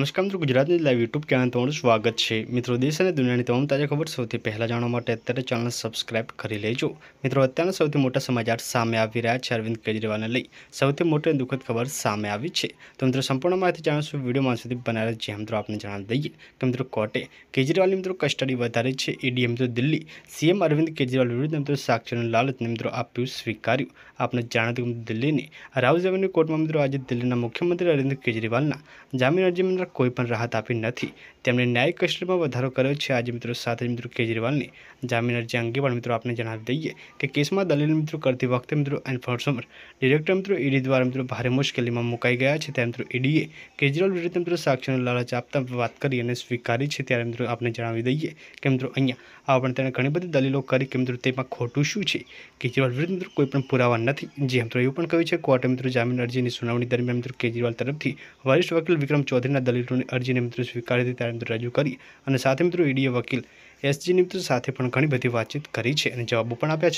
નમસ્કાર મિત્રો ગુજરાતની લાઈવ યુટ્યુબ ચેનલ તમારું સ્વાગત છે મિત્રો દેશ અને દુનિયાની તમામ તાજા ખબર સૌથી પહેલાં જાણવા માટે અત્યારે ચેનલ સબસ્ક્રાઇબ કરી લેજો મિત્રો અત્યારના સૌથી મોટા સમાચાર સામે આવી રહ્યા છે અરવિંદ કેજરીવાલને લઈ સૌથી મોટી દુઃખદ ખબર સામે આવી છે તો મિત્રો સંપૂર્ણ માહિતી જાણશું વિડીયોમાં સુધી બનાવે છે મિત્રો આપણે જણાવી દઈએ કે મિત્રો કોર્ટે કેજરીવાલની મિત્રો કસ્ટડી વધારે છે ઈડીએ e તો દિલ્હી સીએમ અરવિંદ કેજરીવાલ વિરુદ્ધ મિત્રો સાક્ષીનું લાલચને મિત્રો આપ્યું સ્વીકાર્યું આપને જાણતું દિલ્હીની રાઉ જમીનની કોર્ટમાં મિત્રો આજે દિલ્હીના મુખ્યમંત્રી અરવિંદ કેજરીવાલના જામીન અરજી મિત્રો કોઈ પણ રાહત આપી નથી તેમણે ન્યાય કસ્ટડીમાં વધારો કર્યો છે આજે મિત્રો સાથે મિત્રો કેજરીવાલની જામીન અરજી અંગે પણ મિત્રો આપણે જણાવી દઈએ કે કેસમાં દલીલ મિત્રો કરતી વખતે મિત્રો એન્ફોર્સમર ડિરેક્ટર મિત્રો ઈડી દ્વારા મિત્રો ભારે મુશ્કેલીમાં મુકાઈ ગયા છે ત્યારે મિત્રો ઈડીએ કેજરીવાલ વિરુદ્ધ મિત્રો સાક્ષીનો લાલચ આપતા વાત કરી અને સ્વીકારી છે ત્યારે મિત્રો આપણે જણાવી દઈએ કે મિત્રો અહીંયા આ પણ તેણે ઘણી બધી દલીલો કરી કે મિત્રો તેમાં ખોટું શું છે કેજરીવાલ વિરુદ્ધ મિત્રો કોઈ પણ પુરાવા નથી જે મિત્રો એવું પણ કહ્યું છે કોર્ટે મિત્રો જામીન અરજીની સુનાવણી દરમિયાન મિત્રો કેજરીવાલ તરફથી વરિષ્ઠ વકીલ વિક્રમ ચૌધરીના દલીલ દલીલોની અરજીને મિત્રો સ્વીકારી હતી ત્યારે મિત્રો રજૂ કરી અને સાથે મિત્રો ઈડીએ વકીલ એસજી મિત્રો સાથે પણ ઘણી બધી વાતચીત કરી છે અને જવાબો પણ આપ્યા છે